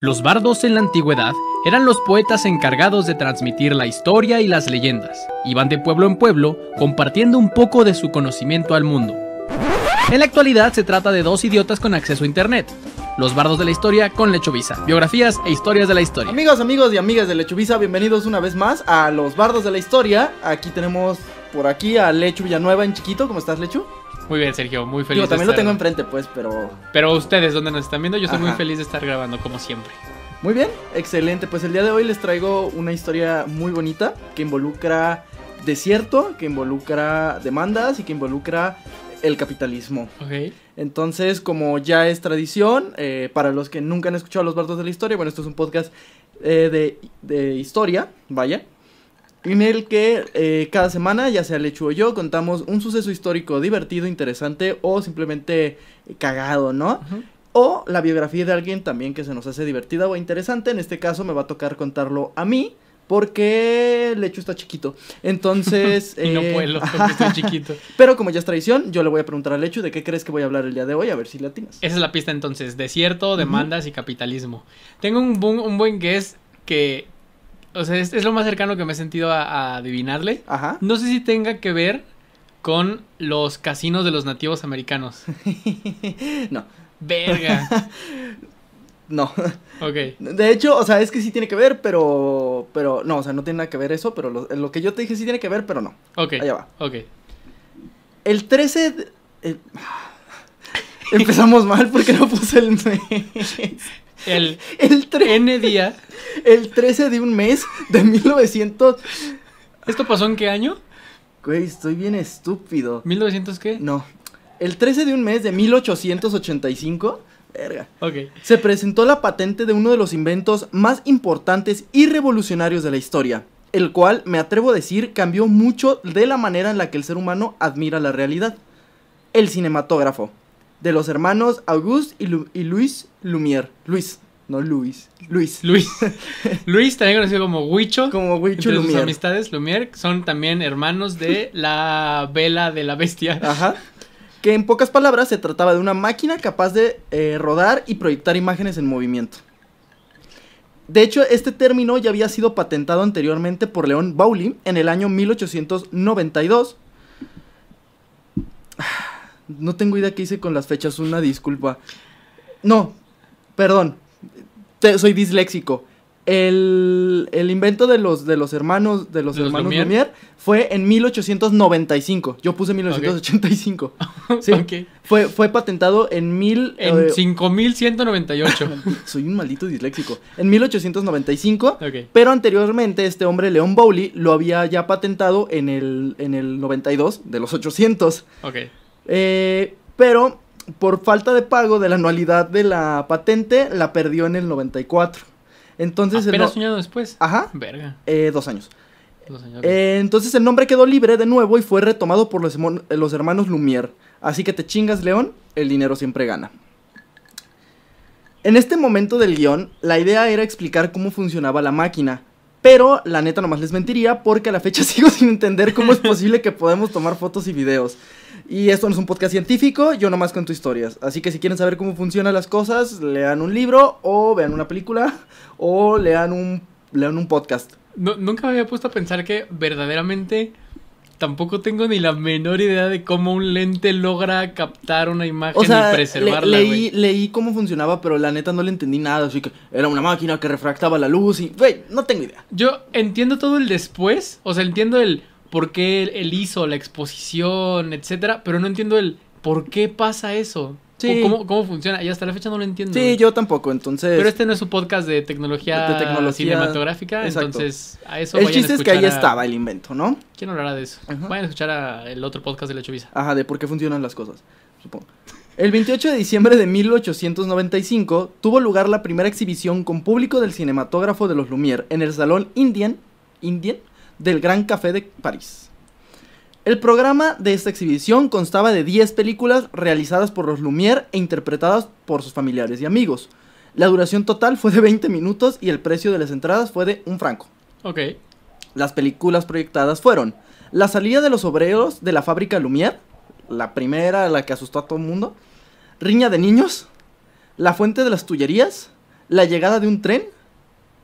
Los bardos en la antigüedad eran los poetas encargados de transmitir la historia y las leyendas. Iban de pueblo en pueblo compartiendo un poco de su conocimiento al mundo. En la actualidad se trata de dos idiotas con acceso a internet. Los bardos de la historia con Lechovisa. Biografías e historias de la historia. Amigos, amigos y amigas de Lechovisa, bienvenidos una vez más a Los bardos de la historia. Aquí tenemos por aquí a Lechu Villanueva en chiquito. ¿Cómo estás, Lechu? Muy bien, Sergio, muy feliz. Yo también lo tengo enfrente, pues, pero. Pero ustedes, dónde nos están viendo, yo estoy muy feliz de estar grabando, como siempre. Muy bien, excelente. Pues el día de hoy les traigo una historia muy bonita que involucra desierto, que involucra demandas y que involucra el capitalismo. Ok. Entonces, como ya es tradición, eh, para los que nunca han escuchado los bardos de la historia, bueno, esto es un podcast eh, de, de historia, vaya en el que eh, cada semana, ya sea Lechu o yo, contamos un suceso histórico divertido, interesante o simplemente cagado, ¿no? O la biografía de alguien también que se nos hace divertida o interesante. En este caso me va a tocar contarlo a mí. Porque Lechu está chiquito. Entonces. y no eh, puedo, porque estoy chiquito. Pero como ya es traición, yo le voy a preguntar a Lechu de qué crees que voy a hablar el día de hoy, a ver si le atinas. Esa es la pista entonces: desierto, demandas y capitalismo. Tengo un, un buen guess que o sea, es, lo más cercano que me he sentido a, adivinarle. Ajá. No sé si tenga que ver con los casinos de los nativos americanos. no. Verga. no. Ok. De hecho, o sea, es que sí tiene que ver, pero. Pero. No, o sea, no tiene nada que ver eso, pero lo, que yo te dije sí tiene que ver, pero no. Ok. Allá va. Ok. El 13. Empezamos mal porque no puse el mes. El, el N día. El 13 de un mes de 1900. ¿Esto pasó en qué año? Güey, estoy bien estúpido. ¿1900 qué? No. El 13 de un mes de 1885. Verga. Ok Se presentó la patente de uno de los inventos más importantes y revolucionarios de la historia, el cual, me atrevo a decir, cambió mucho de la manera en la que el ser humano admira la realidad. El cinematógrafo de los hermanos August y, Luis Lumière. Luis, no Luis. Luis. Luis. Luis, también conocido como Huicho. Como Huicho Lumière. Sus amistades Lumière son también hermanos de la vela de la bestia. Ajá. Que en pocas palabras se trataba de una máquina capaz de eh, rodar y proyectar imágenes en movimiento. De hecho, este término ya había sido patentado anteriormente por León bowling en el año 1892. No tengo idea qué hice con las fechas, una disculpa. No, perdón, soy disléxico. El, el, invento de los, de los hermanos, de los, hermanos fue en 1895. Yo puse 1885 Sí, Fue, fue patentado en mil... En 5198. Eh, soy un maldito disléxico. En 1895, pero anteriormente este hombre, León Bowley, lo había ya patentado en el, en el 92 de los 800. Ok. Eh, pero por falta de pago de la anualidad de la patente, la perdió en el 94. Entonces. el después. Ajá. Verga. Eh, dos años. Eh, entonces el nombre quedó libre de nuevo y fue retomado por los, hermanos Lumière. Así que te chingas, León, el dinero siempre gana. En este momento del guión, la idea era explicar cómo funcionaba la máquina, pero la neta nomás les mentiría porque a la fecha sigo sin entender cómo es posible que podemos tomar fotos y videos. Y esto no es un podcast científico, yo nomás cuento historias. Así que si quieren saber cómo funcionan las cosas, lean un libro o vean una película o lean un, un podcast. No, nunca me había puesto a pensar que verdaderamente tampoco tengo ni la menor idea de cómo un lente logra captar una imagen y preservarla. leí, leí, cómo funcionaba, pero la neta no le entendí nada. Así que era una máquina que refractaba la luz y, güey, no tengo idea. Yo entiendo todo el después, o sea, entiendo el por qué él hizo la exposición, etcétera, pero no entiendo el por qué pasa eso. Sí. ¿Cómo, funciona? Y hasta la fecha no lo entiendo. Sí, yo tampoco, entonces. Pero este no es un podcast de tecnología, de cinematográfica, entonces a eso. El chiste es que ahí estaba el invento, ¿no? ¿Quién hablará de eso? Vayan a escuchar a el otro podcast de la Chovisa. Ajá, de por qué funcionan las cosas, supongo. El 28 de diciembre de 1895 tuvo lugar la primera exhibición con público del cinematógrafo de los Lumière en el Salón Indian, Indian del Gran Café de París. El programa de esta exhibición constaba de 10 películas realizadas por los Lumière e interpretadas por sus familiares y amigos. La duración total fue de 20 minutos y el precio de las entradas fue de un franco. Ok. Las películas proyectadas fueron La salida de los obreros de la fábrica Lumière, la primera, la que asustó a todo el mundo, Riña de niños, La fuente de las Tullerías, La llegada de un tren,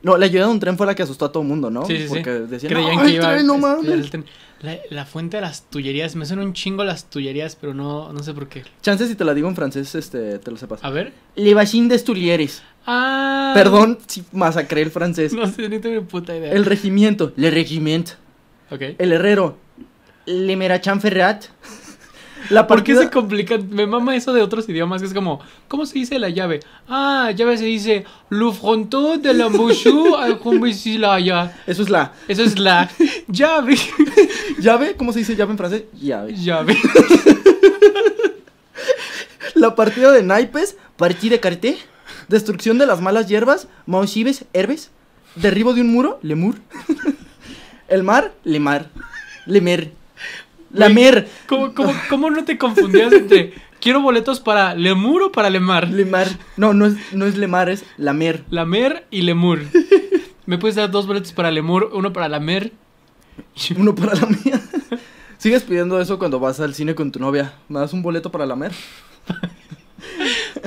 no, la ayuda de un tren fue la que asustó a todo el mundo, ¿no? Sí, sí, Porque decían, que iba tren, no este, mames. Este, la, fuente de las tullerías, me suena un chingo las tullerías, pero no, no sé por qué. Chances si te la digo en francés, este, te lo sepas. A ver. Le Bachin des Tulieres. Ah. Perdón si masacré el francés. No sé, ni tengo puta idea. El regimiento, le regiment. Ok. El herrero, le merachan ferrat. La partida... ¿Por se complica Me mama eso de otros idiomas, que es como, ¿cómo se dice la llave? Ah, llave se dice, le de la bouchou ya. Eso es la. Eso es la. llave. ¿Llave? ¿Cómo se dice llave en francés? Llave. Llave. la partida de naipes, partida de carté, destrucción de las malas hierbas, mausibes, herbes, derribo de un muro, lemur. El mar, lemar, lemer. Lamer. ¿Cómo, no te confundías entre quiero boletos para Lemur o para Lemar? Lemar. No, no es, no es Lemar, es Lamer. Lamer y Lemur. ¿Me puedes dar dos boletos para Lemur, uno para Lamer? Uno para la mía. ¿Sigues pidiendo eso cuando vas al cine con tu novia? ¿Me das un boleto para Lamer?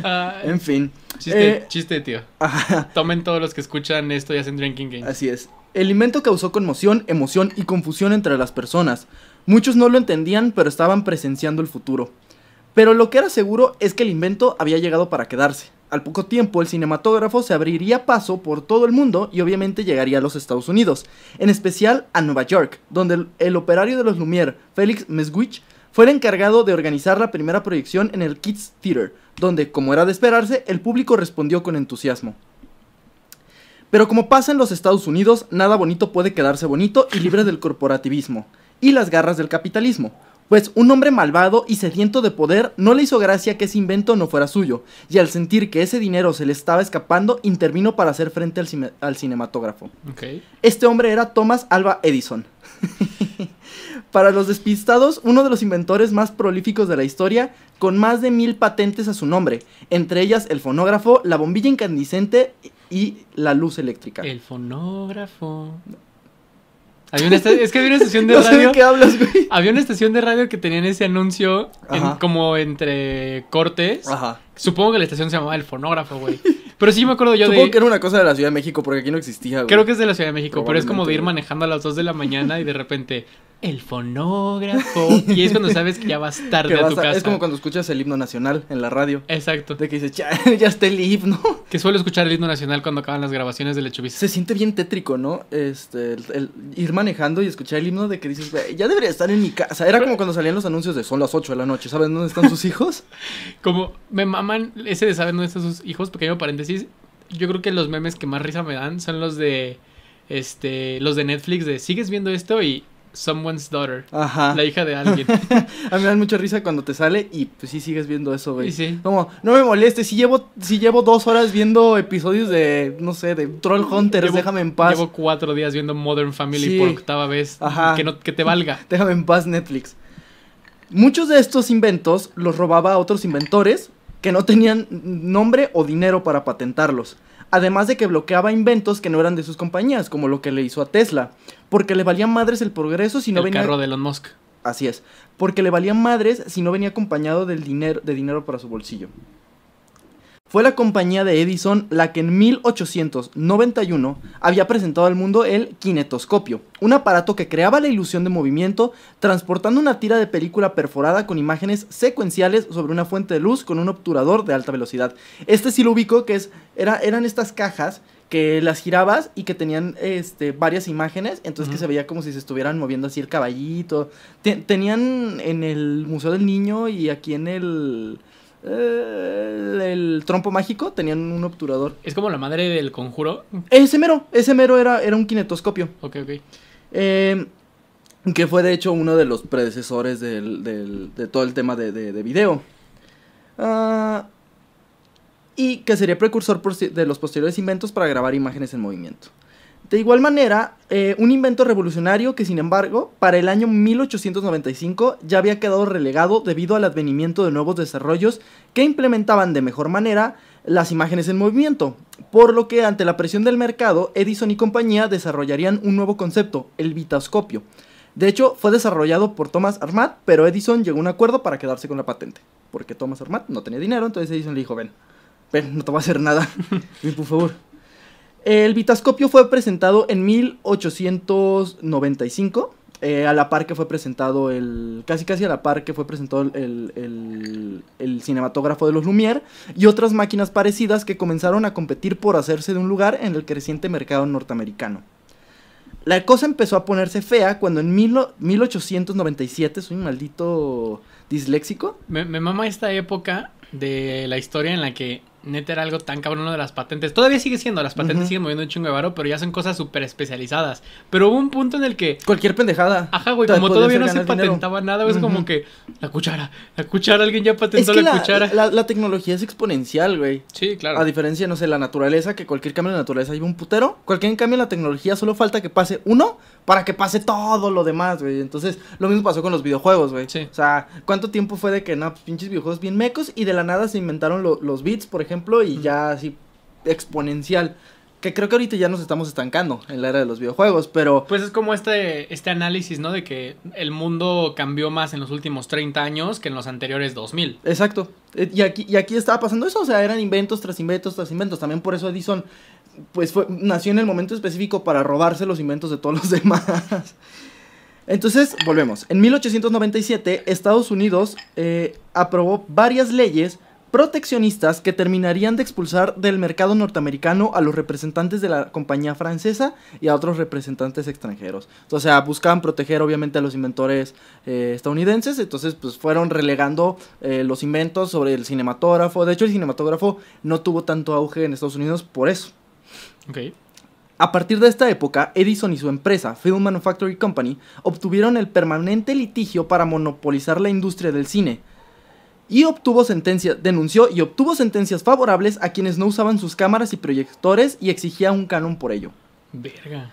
Ah, en fin. Chiste, eh, tío. Tomen todos los que escuchan esto y hacen drinking game. Así es. El invento causó conmoción, emoción y confusión entre las personas. Muchos no lo entendían, pero estaban presenciando el futuro. Pero lo que era seguro es que el invento había llegado para quedarse. Al poco tiempo, el cinematógrafo se abriría paso por todo el mundo y obviamente llegaría a los Estados Unidos, en especial a Nueva York, donde el, operario de los Lumière, Félix Mesguich, fue el encargado de organizar la primera proyección en el Kids Theater, donde, como era de esperarse, el público respondió con entusiasmo. Pero como pasa en los Estados Unidos, nada bonito puede quedarse bonito y libre del corporativismo y las garras del capitalismo, pues un hombre malvado y sediento de poder no le hizo gracia que ese invento no fuera suyo, y al sentir que ese dinero se le estaba escapando, intervino para hacer frente al, cinematógrafo. Este hombre era Thomas Alba Edison. para los despistados, uno de los inventores más prolíficos de la historia, con más de mil patentes a su nombre, entre ellas el fonógrafo, la bombilla incandescente y la luz eléctrica. El fonógrafo. Había una es que había una estación de no radio. Sé de qué hablas, güey. Había una estación de radio que tenían ese anuncio en, como entre cortes. Ajá. Supongo que la estación se llamaba El Fonógrafo, güey. Pero sí me acuerdo yo Supongo que era una cosa de la Ciudad de México porque aquí no existía, güey. Creo que es de la Ciudad de México, pero es como de ir manejando a las 2 de la mañana y de repente... El fonógrafo. Y es cuando sabes que ya vas tarde a tu casa. Es como cuando escuchas el himno nacional en la radio. Exacto. De que dices, ya, está el himno. Que suelo escuchar el himno nacional cuando acaban las grabaciones del Echovis. Se siente bien tétrico, ¿no? Este, ir manejando y escuchar el himno de que dices, ya debería estar en mi casa. Era como cuando salían los anuncios de son las 8 de la noche. ¿Sabes dónde están sus hijos? como, me, ese de saber dónde están sus hijos, pequeño paréntesis. Yo creo que los memes que más risa me dan son los de este los de Netflix de sigues viendo esto y someone's daughter, la hija de alguien. a mí me dan mucha risa cuando te sale y pues sí sigues viendo eso, güey. Como, no me molestes, si llevo, si llevo dos horas viendo episodios de, no sé, de Troll mm, Hunters, déjame en paz. Llevo cuatro días viendo Modern Family por octava vez. Que, que te valga. déjame en paz, Netflix. Muchos de estos inventos los robaba a otros inventores que no tenían nombre o dinero para patentarlos. Además de que bloqueaba inventos que no eran de sus compañías, como lo que le hizo a Tesla, porque le valían madres el progreso si no el venía... carro de Elon Musk. Así es, porque le valían madres si no venía acompañado del dinero, de dinero para su bolsillo. Fue la compañía de Edison la que en 1891 había presentado al mundo el kinetoscopio, un aparato que creaba la ilusión de movimiento transportando una tira de película perforada con imágenes secuenciales sobre una fuente de luz con un obturador de alta velocidad. Este sí lo ubicó, que es, eran estas cajas que las girabas y que tenían este, varias imágenes, entonces que se veía como si se estuvieran moviendo así el caballito. tenían en el Museo del Niño y aquí en el eh, el, trompo mágico tenían un obturador. Es como la madre del conjuro. Ese mero, ese mero era, era un kinetoscopio. Ok, ok. Eh, que fue de hecho uno de los predecesores de todo el tema de, video. Ah, y que sería precursor de los posteriores inventos para grabar imágenes en movimiento. De igual manera, eh, un invento revolucionario que sin embargo, para el año 1895 ya había quedado relegado debido al advenimiento de nuevos desarrollos que implementaban de mejor manera las imágenes en movimiento, por lo que ante la presión del mercado, Edison y compañía desarrollarían un nuevo concepto, el vitascopio. De hecho, fue desarrollado por Thomas Armat, pero Edison llegó a un acuerdo para quedarse con la patente, porque Thomas Armat no tenía dinero, entonces Edison le dijo, ven, ven, no te va a hacer nada, por favor. El vitascopio fue presentado en 1895. Eh, a la par que fue presentado el. casi casi a la par que fue presentado el, el, cinematógrafo de los Lumière y otras máquinas parecidas que comenzaron a competir por hacerse de un lugar en el creciente mercado norteamericano. La cosa empezó a ponerse fea cuando en 1897, soy un maldito disléxico. Me, me mama esta época de la historia en la que neta era algo tan cabrón de las patentes. Todavía sigue siendo, las patentes siguen moviendo un chingo de varo, pero ya son cosas súper especializadas. Pero hubo un punto en el que. Cualquier pendejada. Ajá, güey, como todavía no se patentaba nada, es como que. La cuchara, la cuchara, alguien ya patentó la, cuchara. La, tecnología es exponencial, güey. Sí, claro. A diferencia, no sé, la naturaleza, que cualquier cambio de naturaleza hay un putero. Cualquier cambio en la tecnología solo falta que pase uno para que pase todo lo demás, güey. Entonces, lo mismo pasó con los videojuegos, güey. Sí. O sea, ¿cuánto tiempo fue de que, no, pues, pinches videojuegos bien mecos y de la nada se inventaron los bits por ejemplo? ejemplo, y ya así exponencial. Que creo que ahorita ya nos estamos estancando en la era de los videojuegos, pero... Pues es como este, este análisis, ¿no? De que el mundo cambió más en los últimos 30 años que en los anteriores 2000. Exacto. Eh, y aquí, y aquí estaba pasando eso, o sea, eran inventos tras inventos tras inventos. También por eso Edison, pues nació en el momento específico para robarse los inventos de todos los demás. Entonces, volvemos. En 1897, Estados Unidos eh, aprobó varias leyes proteccionistas que terminarían de expulsar del mercado norteamericano a los representantes de la compañía francesa y a otros representantes extranjeros. O sea, buscaban proteger obviamente a los inventores eh, estadounidenses, entonces pues fueron relegando eh, los inventos sobre el cinematógrafo. De hecho, el cinematógrafo no tuvo tanto auge en Estados Unidos por eso. Okay. A partir de esta época, Edison y su empresa, Film Manufacturing Company, obtuvieron el permanente litigio para monopolizar la industria del cine y obtuvo sentencias, denunció y obtuvo sentencias favorables a quienes no usaban sus cámaras y proyectores y exigía un canon por ello. Verga.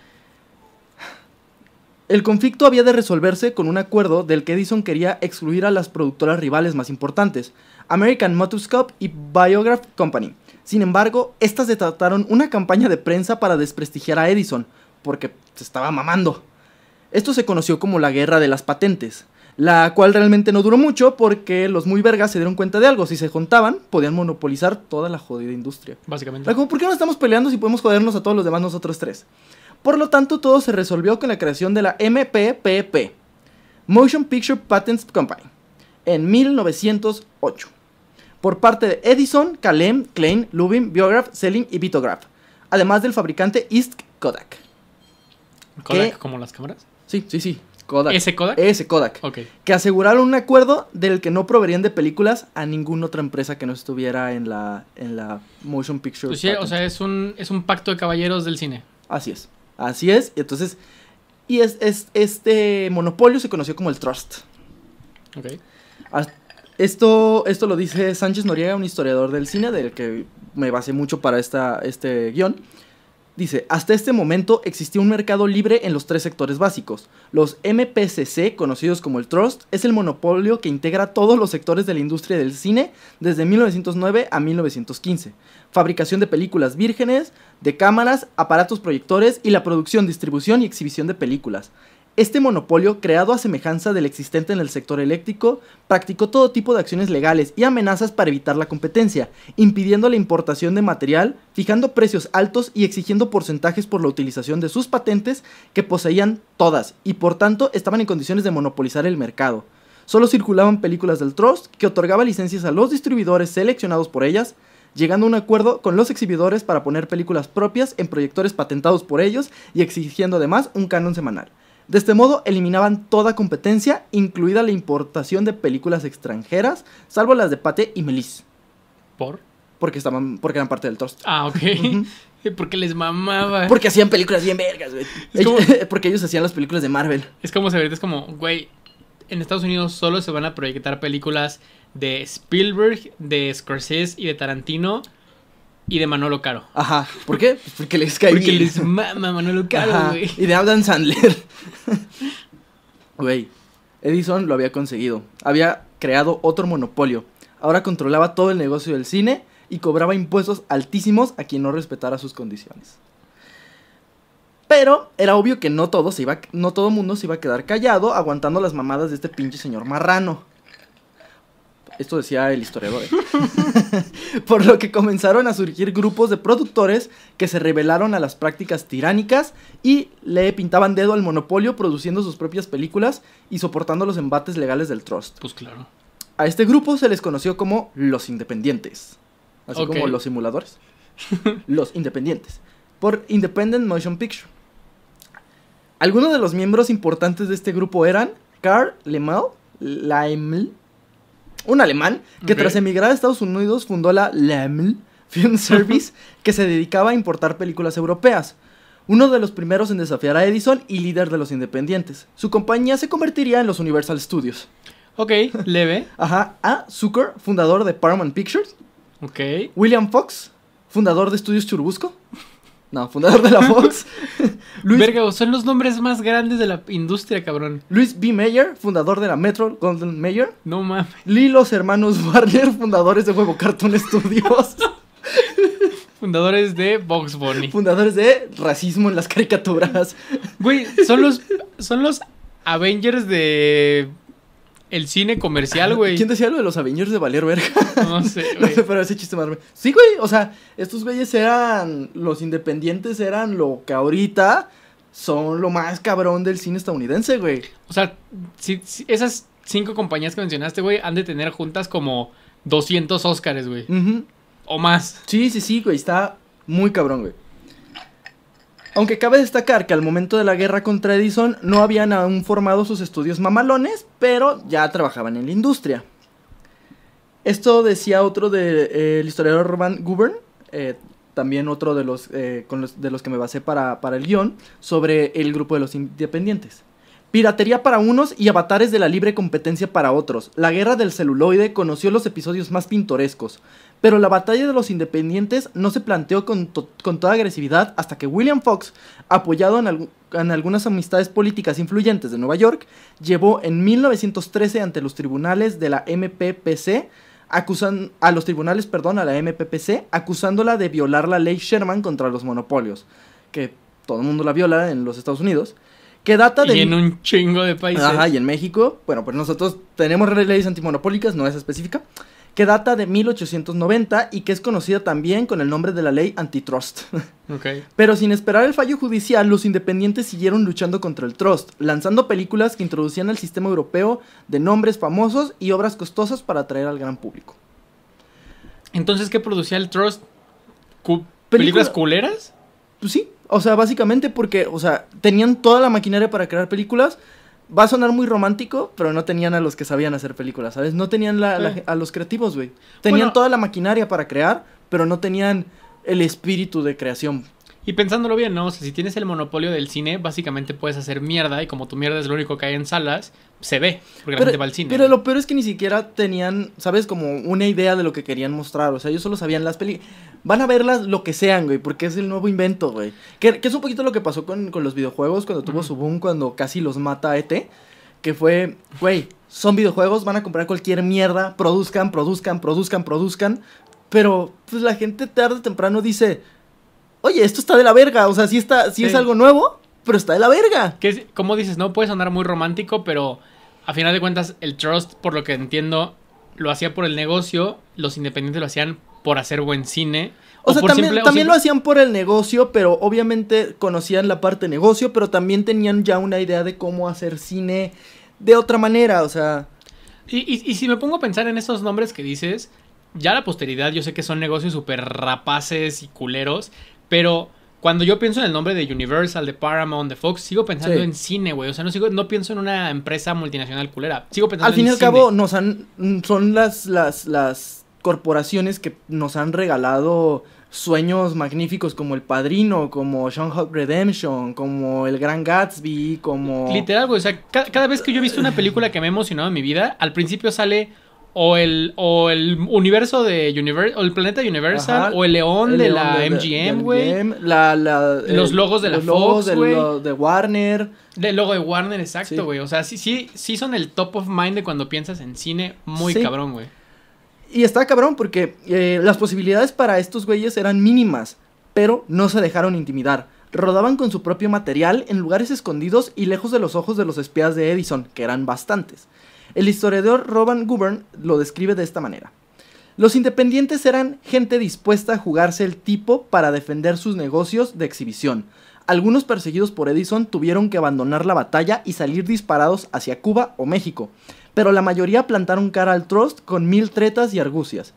El conflicto había de resolverse con un acuerdo del que Edison quería excluir a las productoras rivales más importantes, American Motoscope y Biograph Company. Sin embargo, estas detrataron una campaña de prensa para desprestigiar a Edison, porque se estaba mamando. Esto se conoció como la guerra de las patentes la cual realmente no duró mucho porque los muy vergas se dieron cuenta de algo. Si se juntaban, podían monopolizar toda la jodida industria. Básicamente. ¿Por qué no estamos peleando si podemos jodernos a todos los demás nosotros tres? Por lo tanto, todo se resolvió con la creación de la MPPP, Motion Picture Patents Company, en 1908, por parte de Edison, Kalem, Klein, Lubin, Biograph, Selling y Vitograph, además del fabricante East Kodak. ¿Kodak como las cámaras? Sí, sí, sí. Kodak. ¿Ese Kodak? Ese Kodak. Que aseguraron un acuerdo del que no proveerían de películas a ninguna otra empresa que no estuviera en la, en la Motion Picture. Pues o sea, es un, es un pacto de caballeros del cine. Así es. Así es. Y entonces, y es, este monopolio se conoció como el Trust. Ok. Esto, esto lo dice Sánchez Noriega, un historiador del cine, del que me basé mucho para esta, este guión. Dice, hasta este momento existía un mercado libre en los tres sectores básicos. Los MPCC, conocidos como el Trust, es el monopolio que integra todos los sectores de la industria del cine desde 1909 a 1915. Fabricación de películas vírgenes, de cámaras, aparatos proyectores y la producción, distribución y exhibición de películas. Este monopolio, creado a semejanza del existente en el sector eléctrico, practicó todo tipo de acciones legales y amenazas para evitar la competencia, impidiendo la importación de material, fijando precios altos y exigiendo porcentajes por la utilización de sus patentes que poseían todas y por tanto estaban en condiciones de monopolizar el mercado. Solo circulaban películas del Trust que otorgaba licencias a los distribuidores seleccionados por ellas, llegando a un acuerdo con los exhibidores para poner películas propias en proyectores patentados por ellos y exigiendo además un canon semanal. De este modo, eliminaban toda competencia, incluida la importación de películas extranjeras, salvo las de Pate y Melis. ¿Por? Porque, estaban, porque eran parte del Trust. Ah, ok. porque les mamaba. Porque hacían películas bien vergas, güey. porque ellos hacían las películas de Marvel. Es como se es como, güey, en Estados Unidos solo se van a proyectar películas de Spielberg, de Scorsese y de Tarantino. Y de Manolo Caro. Ajá. ¿Por qué? Pues porque les cae Porque bien. les mama Manolo Caro, güey. Y de Adam Sandler. Güey, Edison lo había conseguido. Había creado otro monopolio. Ahora controlaba todo el negocio del cine y cobraba impuestos altísimos a quien no respetara sus condiciones. Pero era obvio que no todo se iba, no todo mundo se iba a quedar callado aguantando las mamadas de este pinche señor marrano. Esto decía el historiador. ¿eh? Por lo que comenzaron a surgir grupos de productores que se rebelaron a las prácticas tiránicas y le pintaban dedo al monopolio produciendo sus propias películas y soportando los embates legales del trust. Pues claro. A este grupo se les conoció como los independientes. Así como los simuladores. los independientes. Por Independent Motion Picture. Algunos de los miembros importantes de este grupo eran Carl Lemel, Laiml, un alemán que tras emigrar a Estados Unidos fundó la LEML Film Service, que se dedicaba a importar películas europeas. Uno de los primeros en desafiar a Edison y líder de los independientes. Su compañía se convertiría en los Universal Studios. Ok, leve. Ajá. A. Zucker, fundador de Paramount Pictures. Ok. William Fox, fundador de Estudios Churubusco. No, fundador de la Fox. Luis... Verga, son los nombres más grandes de la industria, cabrón. Luis B. Mayer, fundador de la Metro Golden Mayer. No mames. Lilos hermanos Warner, fundadores de juego Cartoon Studios. Fundadores de Box Bunny. Fundadores de racismo en las caricaturas. Güey, son los, son los Avengers de el cine comercial, güey. ¿Quién decía lo de los Avengers de valer verga? No sé, güey. pero ese chiste más. Sí, güey, o sea, estos güeyes eran. Los independientes eran lo que ahorita son lo más cabrón del cine estadounidense, güey. O sea, esas cinco compañías que mencionaste, güey, han de tener juntas como 200 Óscares, güey. O más. Sí, sí, sí, güey, está muy cabrón, güey. Aunque cabe destacar que al momento de la guerra contra Edison no habían aún formado sus estudios mamalones, pero ya trabajaban en la industria. Esto decía otro del eh, historiador Roman Gubern, eh, también otro de eh, los, de los que me basé para, para el guión, sobre el grupo de los independientes. Piratería para unos y avatares de la libre competencia para otros. La guerra del celuloide conoció los episodios más pintorescos pero la batalla de los independientes no se planteó con, toda agresividad hasta que William Fox, apoyado en, algunas amistades políticas influyentes de Nueva York, llevó en 1913 ante los tribunales de la MPPC acusan a los tribunales, perdón, a la MPPC, acusándola de violar la ley Sherman contra los monopolios, que todo el mundo la viola en los Estados Unidos, que data de... Y en un chingo de países. Ajá, y en México, bueno, pues nosotros tenemos leyes antimonopólicas, no es específica, que data de 1890 y que es conocida también con el nombre de la ley antitrust. Pero sin esperar el fallo judicial, los independientes siguieron luchando contra el trust, lanzando películas que introducían al sistema europeo de nombres famosos y obras costosas para atraer al gran público. Entonces, ¿qué producía el trust? ¿Películas culeras? Pues sí, o sea, básicamente porque, o sea, tenían toda la maquinaria para crear películas, va a sonar muy romántico, pero no tenían a los que sabían hacer películas, ¿sabes? No tenían mm. a los creativos, güey. Tenían toda la maquinaria para crear, pero no tenían el espíritu de creación y pensándolo bien, ¿no? O sea, si tienes el monopolio del cine, básicamente puedes hacer mierda y como tu mierda es lo único que hay en salas, se ve, porque la gente va al cine. Pero lo peor es que ni siquiera tenían, ¿sabes? Como una idea de lo que querían mostrar. O sea, ellos solo sabían las películas. Van a verlas lo que sean, güey, porque es el nuevo invento, güey. Que, es un poquito lo que pasó con, los videojuegos cuando tuvo su boom, cuando casi los mata ET. Que fue, güey, son videojuegos, van a comprar cualquier mierda, produzcan, produzcan, produzcan, produzcan. Pero pues la gente tarde o temprano dice oye, esto está de la verga, o sea, sí, está, es algo nuevo, pero está de la verga. ¿Cómo como dices, no puede sonar muy romántico, pero a final de cuentas el Trust, por lo que entiendo, lo hacía por el negocio, los independientes lo hacían por hacer buen cine. O, sea, también, lo hacían por el negocio, pero obviamente conocían la parte negocio, pero también tenían ya una idea de cómo hacer cine de otra manera, o sea... Y, y si me pongo a pensar en esos nombres que dices, ya la posteridad, yo sé que son negocios súper rapaces y culeros, pero cuando yo pienso en el nombre de Universal, de Paramount, de Fox, sigo pensando en cine, güey. O sea, no sigo, no pienso en una empresa multinacional culera. Sigo pensando al fin y al cabo, nos han, son las, las, las corporaciones que nos han regalado sueños magníficos como El Padrino, como Sean Hawk Redemption, como El Gran Gatsby, como... Literal, güey. O sea, cada, cada vez que yo he visto una película que me ha emocionado en mi vida, al principio sale o el, universo de Universal, o el planeta Universal, o el león de la MGM, güey. Eh, los logos de la Fox, güey. de Warner. El logo de Warner, exacto, güey. O sea, sí, sí, sí son el top of mind de cuando piensas en cine muy cabrón, güey. Y está cabrón porque eh, las posibilidades para estos güeyes eran mínimas, pero no se dejaron intimidar. Rodaban con su propio material en lugares escondidos y lejos de los ojos de los espías de Edison, que eran bastantes. El historiador Robin Gubern lo describe de esta manera. Los independientes eran gente dispuesta a jugarse el tipo para defender sus negocios de exhibición. Algunos perseguidos por Edison tuvieron que abandonar la batalla y salir disparados hacia Cuba o México, pero la mayoría plantaron cara al Trust con mil tretas y argucias.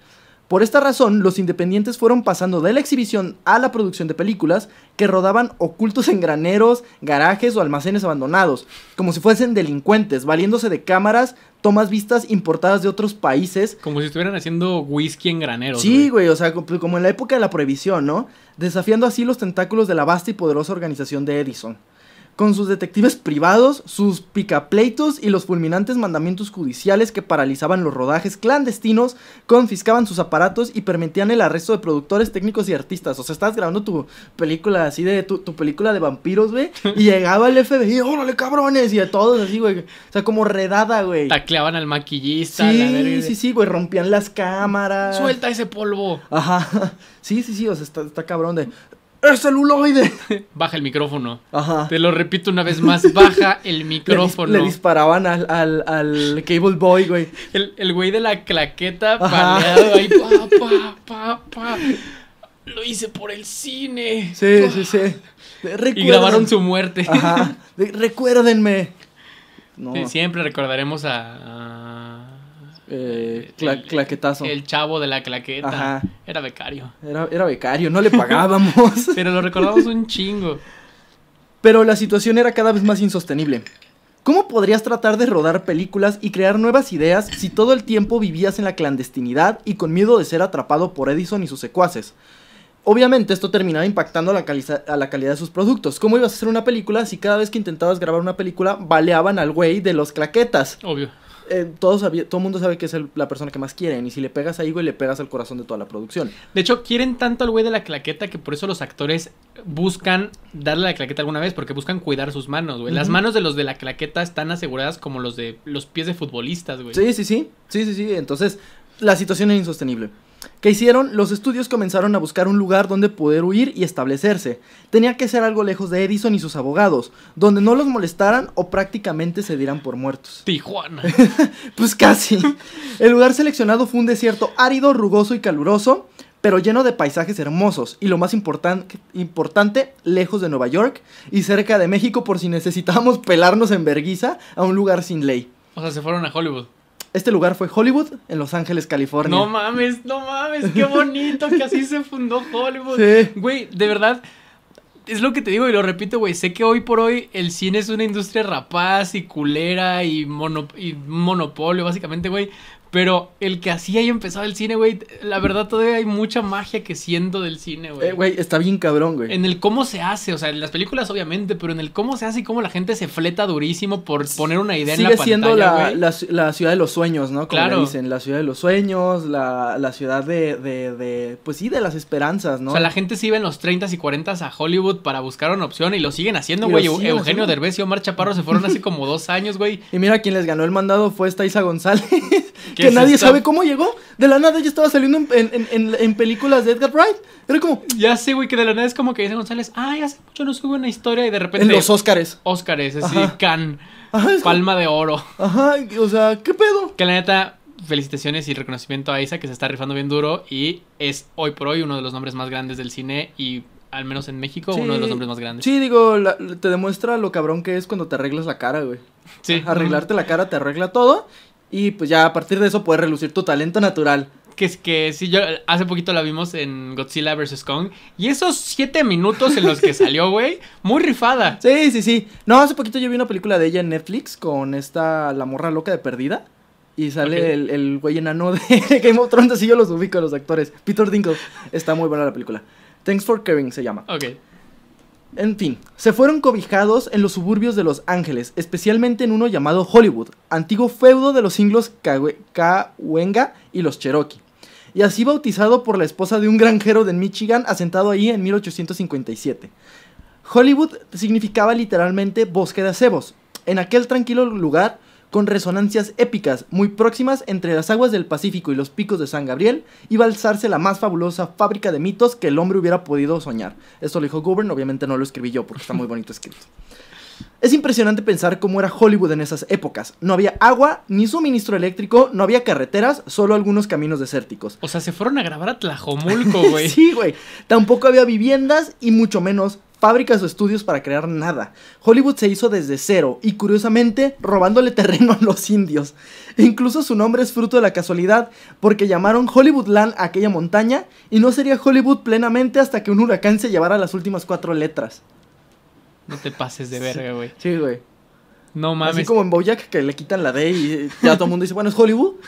Por esta razón, los independientes fueron pasando de la exhibición a la producción de películas que rodaban ocultos en graneros, garajes o almacenes abandonados, como si fuesen delincuentes, valiéndose de cámaras, tomas vistas importadas de otros países. Como si estuvieran haciendo whisky en granero. Sí, güey, o sea, pues, como en la época de la prohibición, ¿no? Desafiando así los tentáculos de la vasta y poderosa organización de Edison con sus detectives privados, sus picapleitos y los fulminantes mandamientos judiciales que paralizaban los rodajes clandestinos, confiscaban sus aparatos y permitían el arresto de productores, técnicos y artistas. O sea, estabas grabando tu película así de tu, película de vampiros, güey, y llegaba el FBI, órale, cabrones, y de todos así, güey. O sea, como redada, güey. Tacleaban al maquillista, sí, la Sí, sí, güey, rompían las cámaras. Suelta ese polvo. Ajá. Sí, sí, sí, o sea, está, está cabrón de ¡Es celuloide! Baja el micrófono. Ajá. Te lo repito una vez más, baja el micrófono. Le, disparaban al, al, Cable Boy, güey. El, el güey de la claqueta paleado ahí, Lo hice por el cine. Sí, sí, ah. sí. Y grabaron su muerte. Ajá. Recuérdenme. siempre recordaremos a eh, el, El chavo de la claqueta. Era becario. Era, becario, no le pagábamos. Pero lo recordamos un chingo. Pero la situación era cada vez más insostenible. ¿Cómo podrías tratar de rodar películas y crear nuevas ideas si todo el tiempo vivías en la clandestinidad y con miedo de ser atrapado por Edison y sus secuaces? Obviamente esto terminaba impactando la, a la, calidad de sus productos. ¿Cómo ibas a hacer una película si cada vez que intentabas grabar una película baleaban al güey de los claquetas? Obvio todos eh, todo el mundo sabe que es la persona que más quieren. Y si le pegas ahí, güey, le pegas al corazón de toda la producción. De hecho, quieren tanto al güey de la claqueta que por eso los actores buscan darle la claqueta alguna vez, porque buscan cuidar sus manos, güey. Las manos de los de la claqueta están aseguradas como los de los pies de futbolistas, güey. Sí, sí, sí. Sí, sí, sí. Entonces, la situación es insostenible. ¿Qué hicieron? Los estudios comenzaron a buscar un lugar donde poder huir y establecerse. Tenía que ser algo lejos de Edison y sus abogados, donde no los molestaran o prácticamente se dieran por muertos. Tijuana. pues casi. El lugar seleccionado fue un desierto árido, rugoso y caluroso, pero lleno de paisajes hermosos y lo más importante, lejos de Nueva York y cerca de México por si necesitábamos pelarnos en verguiza a un lugar sin ley. O sea, se fueron a Hollywood. Este lugar fue Hollywood en Los Ángeles, California. No mames, no mames, qué bonito que así se fundó Hollywood. Güey, de verdad, es lo que te digo y lo repito, güey. Sé que hoy por hoy el cine es una industria rapaz y culera y, mono, y monopolio, básicamente, güey. Pero el que así haya empezado el cine, güey, la verdad todavía hay mucha magia que siento del cine, güey. Eh, güey, está bien cabrón, güey. En el cómo se hace, o sea, en las películas obviamente, pero en el cómo se hace y cómo la gente se fleta durísimo por poner una idea en la pantalla, siendo la, la, ciudad de los sueños, ¿no? Como claro. dicen, la ciudad de los sueños, la, la ciudad de, de, de, pues sí, de las esperanzas, ¿no? O sea, la gente se iba en los 30s y 40s a Hollywood para buscar una opción y lo siguen haciendo, güey. Eugenio Derbez y Omar Chaparro se fueron hace como dos años, güey. Y mira, quien les ganó el mandado fue esta Isa González que nadie sabe cómo llegó. De la nada ya estaba saliendo en, películas de Edgar Wright. Era como. Ya sé, güey, que de la nada es como que dice González, ay, hace mucho no subo una historia y de repente. En los Óscares. Oscars, es can. palma de oro. Ajá, o sea, ¿qué pedo? Que la neta, felicitaciones y reconocimiento a Isa, que se está rifando bien duro y es hoy por hoy uno de los nombres más grandes del cine y al menos en México, uno de los nombres más grandes. Sí, digo, te demuestra lo cabrón que es cuando te arreglas la cara, güey. Sí. Arreglarte la cara te arregla todo. Y pues ya a partir de eso puedes relucir tu talento natural. Que es que sí, yo hace poquito la vimos en Godzilla vs. Kong. Y esos siete minutos en los que salió, güey, muy rifada. Sí, sí, sí. No, hace poquito yo vi una película de ella en Netflix con esta, la morra loca de perdida. Y sale el, el, güey enano de Game of Thrones, así yo los ubico a los actores. Peter Dinklage. Está muy buena la película. Thanks for Caring se llama. Ok. En fin, se fueron cobijados en los suburbios de Los Ángeles, especialmente en uno llamado Hollywood, antiguo feudo de los inglos Cahuenga y los Cherokee, y así bautizado por la esposa de un granjero de Michigan asentado ahí en 1857. Hollywood significaba literalmente bosque de acebos. En aquel tranquilo lugar, con resonancias épicas muy próximas entre las aguas del Pacífico y los picos de San Gabriel, iba a alzarse la más fabulosa fábrica de mitos que el hombre hubiera podido soñar. Esto lo dijo Gobern, obviamente no lo escribí yo porque está muy bonito escrito. Es impresionante pensar cómo era Hollywood en esas épocas. No había agua, ni suministro eléctrico, no había carreteras, solo algunos caminos desérticos. O sea, se fueron a grabar a Tlajomulco, güey. sí, güey. Tampoco había viviendas y mucho menos fábricas o estudios para crear nada. Hollywood se hizo desde cero y curiosamente robándole terreno a los indios. Incluso su nombre es fruto de la casualidad porque llamaron Hollywoodland a aquella montaña y no sería Hollywood plenamente hasta que un huracán se llevara las últimas cuatro letras. No te pases de verga, güey. Sí, güey. no mames. Así como en Boyac que le quitan la D y ya todo el mundo dice, bueno, es Hollywood.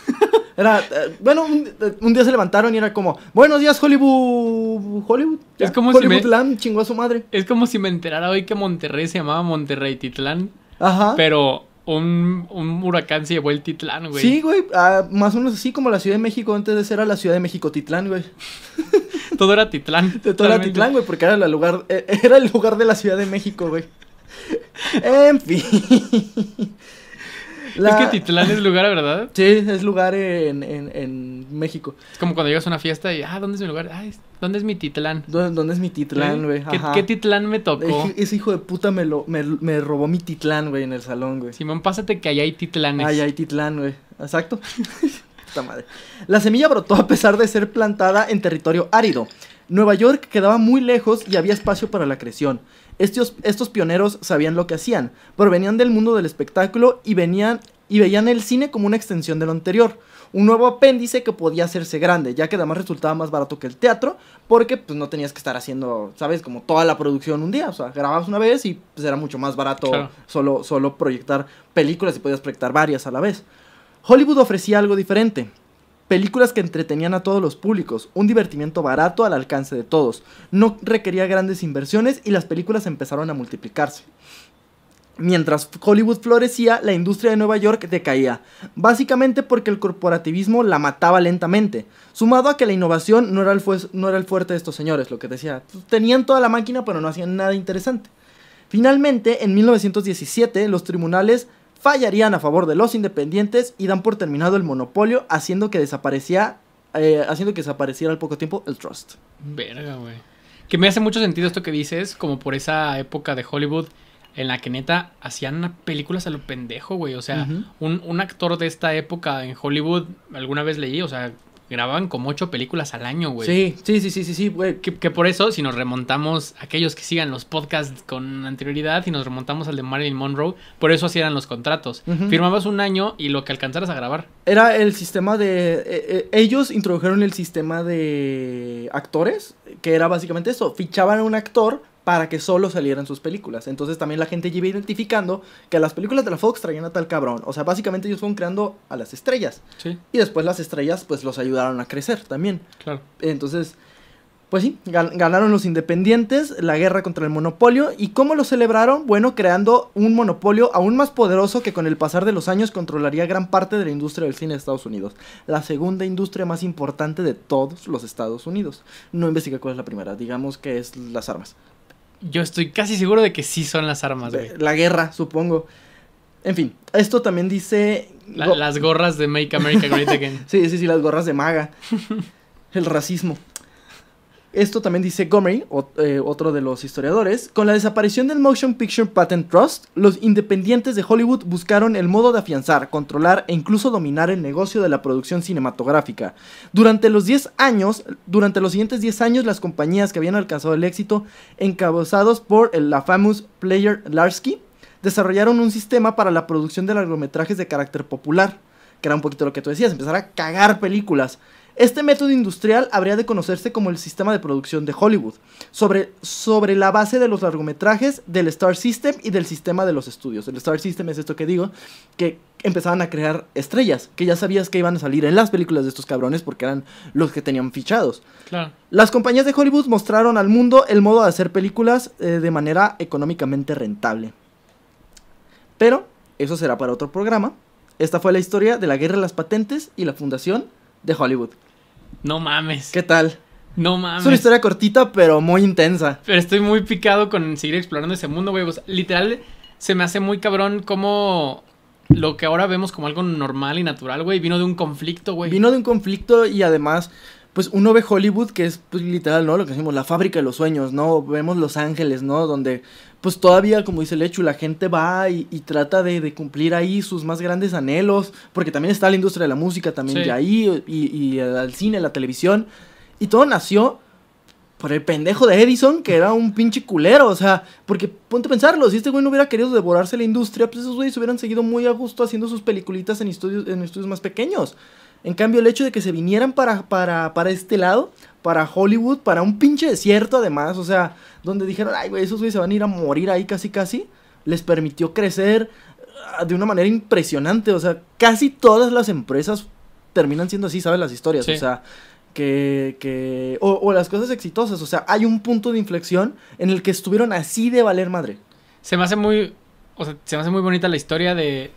Era, eh, bueno, eh, un, día se levantaron y era como, buenos días Hollywood, Hollywood. Es como si me, chingó a su madre. Es como si me enterara hoy que Monterrey se llamaba Monterrey Titlán. Ajá. Pero un, huracán se llevó el Titlán, güey. Sí, güey. Ah, más o menos así como la Ciudad de México antes de ser la Ciudad de México Titlán, güey. Todo era Titlán. Todo era Titlán, güey, porque era, el lugar, eh, era el lugar de la Ciudad de México, güey. En fin. Es que Titlán es lugar, ¿verdad? Sí, es lugar en, México. Es como cuando llegas a una fiesta y, ah, ¿dónde es mi lugar? ¿dónde es mi Titlán? ¿Dónde, es mi Titlán, ¿Eh? güey? ¿Qué, ¿Qué, Titlán me tocó? ese hijo de puta me, lo, me, me robó mi Titlán, güey, en el salón, güey. Simón, pásate que allá hay Titlanes. Allá hay Titlán, güey. Exacto. Puta madre. La semilla brotó a pesar de ser plantada en territorio árido. Nueva York quedaba muy lejos y había espacio para la creación. Estos, pioneros sabían lo que hacían, venían del mundo del espectáculo y, venían, y veían el cine como una extensión de lo anterior, un nuevo apéndice que podía hacerse grande, ya que además resultaba más barato que el teatro, porque pues no tenías que estar haciendo, ¿sabes? Como toda la producción un día, o sea, grababas una vez y pues, era mucho más barato solo, solo proyectar películas y podías proyectar varias a la vez. Hollywood ofrecía algo diferente, Películas que entretenían a todos los públicos, un divertimiento barato al alcance de todos. No requería grandes inversiones y las películas empezaron a multiplicarse. Mientras Hollywood florecía, la industria de Nueva York decaía, básicamente porque el corporativismo la mataba lentamente, sumado a que la innovación no era el, no era el fuerte de estos señores, lo que decía, pues, tenían toda la máquina pero no hacían nada interesante. Finalmente, en 1917, los tribunales fallarían a favor de los independientes y dan por terminado el monopolio, haciendo que desaparecía, eh, haciendo que desapareciera al poco tiempo el trust. Verga, güey. Que me hace mucho sentido esto que dices, como por esa época de Hollywood en la que neta hacían películas a lo pendejo, güey. O sea, un, un actor de esta época en Hollywood, alguna vez leí, o sea, grababan como ocho películas al año, güey. Sí, sí, sí, sí, sí, güey. Que, por eso, si nos remontamos, aquellos que sigan los podcasts con anterioridad, y nos remontamos al de Marilyn Monroe, por eso así eran los contratos. Firmabas un año y lo que alcanzaras a grabar. Era el sistema de... Eh, eh, ellos introdujeron el sistema de actores, que era básicamente eso. Fichaban a un actor para que solo salieran sus películas. Entonces también la gente lleva identificando que las películas de la Fox traían a tal cabrón. O sea, básicamente ellos fueron creando a las estrellas. Sí. Y después las estrellas pues los ayudaron a crecer también. Claro. Entonces, pues sí, ganaron los independientes, la guerra contra el monopolio. ¿Y cómo lo celebraron? Bueno, creando un monopolio aún más poderoso que con el pasar de los años controlaría gran parte de la industria del cine de Estados Unidos. La segunda industria más importante de todos los Estados Unidos. No investiga cuál es la primera, digamos que es las armas. Yo estoy casi seguro de que sí son las armas, güey. La guerra, supongo. En fin, esto también dice... las gorras de Make America Great Again. sí, sí, sí, las gorras de maga. El racismo. Esto también dice Gomery, eh, otro de los historiadores. Con la desaparición del Motion Picture Patent Trust, los independientes de Hollywood buscaron el modo de afianzar, controlar e incluso dominar el negocio de la producción cinematográfica. Durante los 10 años, durante los siguientes 10 años, las compañías que habían alcanzado el éxito, encabezados por el, la famous Player Larsky, desarrollaron un sistema para la producción de largometrajes de carácter popular, que era un poquito lo que tú decías, empezar a cagar películas. Este método industrial habría de conocerse como el sistema de producción de Hollywood, sobre, sobre, la base de los largometrajes del Star System y del sistema de los estudios. El Star System es esto que digo, que empezaban a crear estrellas, que ya sabías que iban a salir en las películas de estos cabrones porque eran los que tenían fichados. Las compañías de Hollywood mostraron al mundo el modo de hacer películas eh, de manera económicamente rentable. Pero eso será para otro programa. Esta fue la historia de la guerra de las patentes y la fundación de Hollywood. No mames. ¿Qué tal? No mames. Es una historia cortita, pero muy intensa. Pero estoy muy picado con seguir explorando ese mundo, güey. literal, se me hace muy cabrón como lo que ahora vemos como algo normal y natural, güey. Vino de un conflicto, güey. Vino de un conflicto y además pues uno ve Hollywood, que es pues, literal, ¿no? Lo que decimos, la fábrica de los sueños, ¿no? Vemos Los Ángeles, ¿no? Donde, pues todavía, como dice Lechu, la gente va y, trata de, cumplir ahí sus más grandes anhelos, porque también está la industria de la música, también ahí, y, al cine, la televisión, y todo nació por el pendejo de Edison, que era un pinche culero, o sea, porque ponte a pensarlo, si este güey no hubiera querido devorarse la industria, pues esos güeyes hubieran seguido muy a gusto haciendo sus peliculitas en estudios, en estudios más pequeños. En cambio, el hecho de que se vinieran para, para, este lado, para Hollywood, para un pinche desierto además, o sea, donde dijeron, ay, güey, esos güeyes se van a ir a morir ahí casi casi, les permitió crecer ah, de una manera impresionante, o sea, casi todas las empresas terminan siendo así, ¿sabes? Las historias, o sea, que, que o, o, las cosas exitosas, o sea, hay un punto de inflexión en el que estuvieron así de valer madre. Se me hace muy, o sea, se me hace muy bonita la historia de,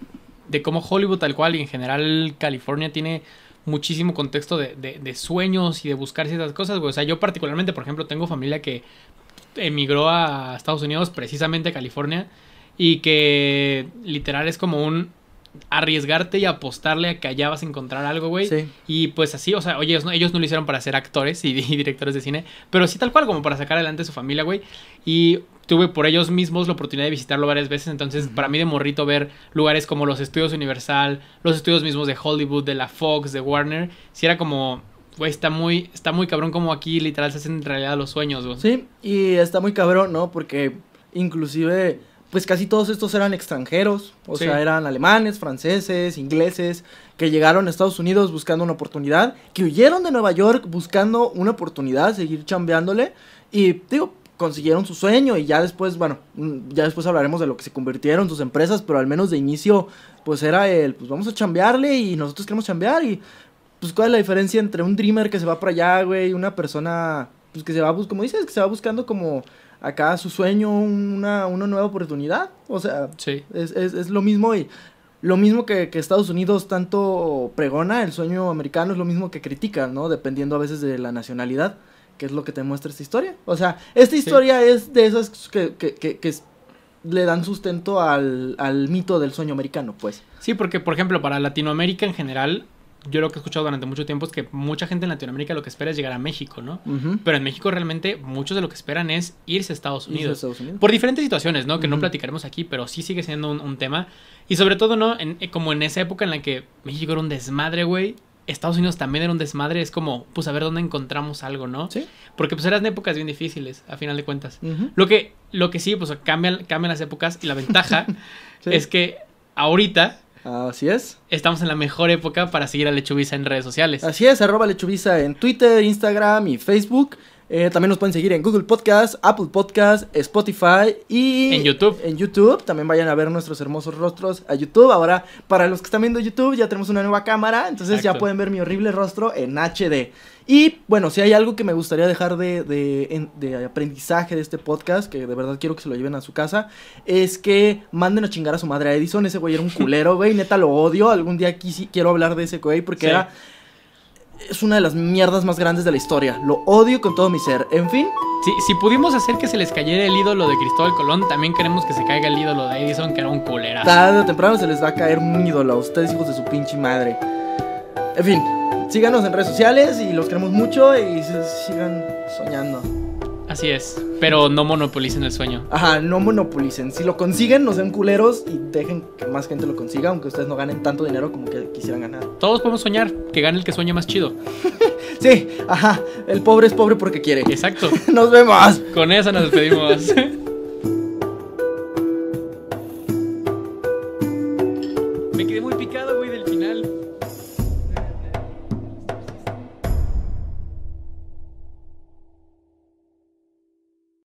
de cómo Hollywood tal cual y en general California tiene muchísimo contexto de, sueños y de buscar ciertas cosas, O sea, yo particularmente, por ejemplo, tengo familia que emigró a Estados Unidos, precisamente a California, y que literal es como un arriesgarte y apostarle a que allá vas a encontrar algo, güey. Sí. Y pues así, o sea, oye, ellos no, lo hicieron para ser actores y, directores de cine, pero sí tal cual, como para sacar adelante a su familia, güey. Y tuve por ellos mismos la oportunidad de visitarlo varias veces, entonces para mí de morrito ver lugares como los estudios Universal, los estudios mismos de Hollywood, de la Fox, de Warner, sí era como... Güey, está muy, está muy cabrón como aquí literal se hacen en realidad los sueños, güey. Sí, y está muy cabrón, ¿no? Porque inclusive pues casi todos estos eran extranjeros, o sea, eran alemanes, franceses, ingleses, que llegaron a Estados Unidos buscando una oportunidad, que huyeron de Nueva York buscando una oportunidad, seguir chambeándole, y digo, consiguieron su sueño y ya después, bueno, mm, ya después hablaremos de lo que se convirtieron sus empresas, pero al menos de inicio, pues era el, pues vamos a chambearle y nosotros queremos chambear y, pues, ¿cuál es la diferencia entre un dreamer que se va para allá, güey, y una persona, pues, que se va, como dices, que se va buscando como acá su sueño una, una nueva oportunidad. O sea, es, es, es, lo mismo y lo mismo que, Estados Unidos tanto pregona, el sueño americano es lo mismo que critica, ¿no? Dependiendo a veces de la nacionalidad, que es lo que te muestra esta historia. O sea, esta historia es de esas que, le dan sustento al, al mito del sueño americano, pues. Sí, porque, por ejemplo, para Latinoamérica en general, yo lo que he escuchado durante mucho tiempo es que mucha gente en Latinoamérica lo que espera es llegar a México, ¿no? Pero en México realmente muchos de lo que esperan es irse a Estados Unidos. Por diferentes situaciones, ¿no? Que no platicaremos aquí, pero sí sigue siendo un, tema. Y sobre todo, ¿no? Eh, como en esa época en la que México era un desmadre, güey. Estados Unidos también era un desmadre, es como, pues a ver dónde encontramos algo, ¿no? Sí. Porque pues eran épocas bien difíciles, a final de cuentas. Lo que, lo que sí, pues cambian, cambian las épocas y la ventaja es que ahorita Así es. Estamos en la mejor época para seguir a Lechuvisa en redes sociales. Así es, arroba Lechuvisa en Twitter, Instagram y Facebook. Eh, también nos pueden seguir en Google Podcast, Apple Podcast, Spotify y... En YouTube. En YouTube. También vayan a ver nuestros hermosos rostros a YouTube. Ahora, para los que están viendo YouTube, ya tenemos una nueva cámara. Entonces ya pueden ver mi horrible rostro en HD. Y bueno, si hay algo que me gustaría dejar de, aprendizaje de este podcast, que de verdad quiero que se lo lleven a su casa, es que manden a chingar a su madre a Edison. Ese güey era un culero, güey. Neta lo odio. Algún día aquí sí quiero hablar de ese güey porque era. Es una de las mierdas más grandes de la historia. Lo odio con todo mi ser. En fin. si pudimos hacer que se les cayera el ídolo de Cristóbal Colón, también queremos que se caiga el ídolo de Edison, que era un culera. Tarde o temprano se les va a caer un ídolo. a Ustedes, hijos de su pinche madre. En fin síganos en redes sociales y los queremos mucho y sigan soñando. Así es, pero no monopolicen el sueño. Ajá, no monopolicen. Si lo consiguen, no sean culeros y dejen que más gente lo consiga, aunque ustedes no ganen tanto dinero como que quisieran ganar. Todos podemos soñar, que gane el que sueña más chido. sí, ajá, el pobre es pobre porque quiere. Exacto. nos vemos. Con eso nos despedimos.